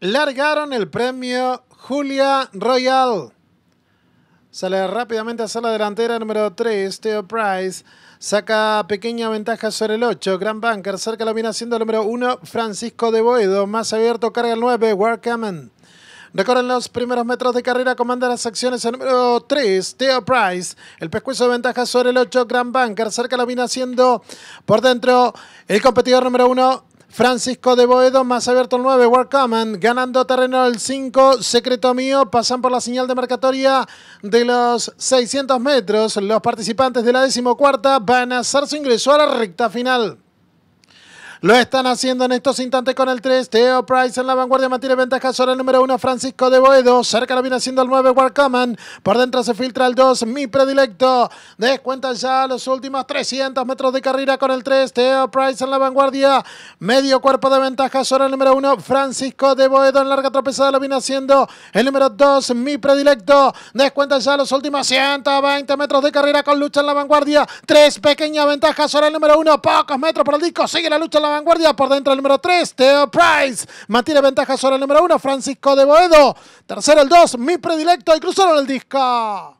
largaron el premio Julia Royal. Sale rápidamente a la delantera número 3, Theo Price. Saca pequeña ventaja sobre el 8, Grand Banker. Cerca lo viene haciendo el número 1, Francisco de Boedo. Más abierto, carga el 9, Cameron Recorren los primeros metros de carrera, comanda las acciones el número 3, Theo Price. El pescuezo de ventaja sobre el 8, Grand Banker. Cerca lo viene haciendo por dentro el competidor número 1, Francisco de Boedo más abierto el 9, common, ganando terreno el 5, Secreto Mío pasan por la señal de marcatoria de los 600 metros. Los participantes de la decimocuarta van a hacer su ingreso a la recta final. Lo están haciendo en estos instantes con el 3. Theo Price en la vanguardia mantiene ventaja sobre el número 1, Francisco de Boedo. Cerca lo viene haciendo el 9, Warcoman. Por dentro se filtra el 2, mi predilecto. descuenta ya los últimos 300 metros de carrera con el 3. Theo Price en la vanguardia. Medio cuerpo de ventaja sobre el número 1, Francisco de Boedo. En larga tropezada lo viene haciendo el número 2, mi predilecto. descuenta ya los últimos 120 metros de carrera con lucha en la vanguardia. Tres pequeñas ventajas sobre el número 1, pocos metros por el disco. Sigue la lucha en la vanguardia. Por dentro el número 3, Theo Price. Mantiene ventaja sobre el número 1, Francisco de Boedo. Tercero el 2, mi predilecto. Y cruzaron el disco.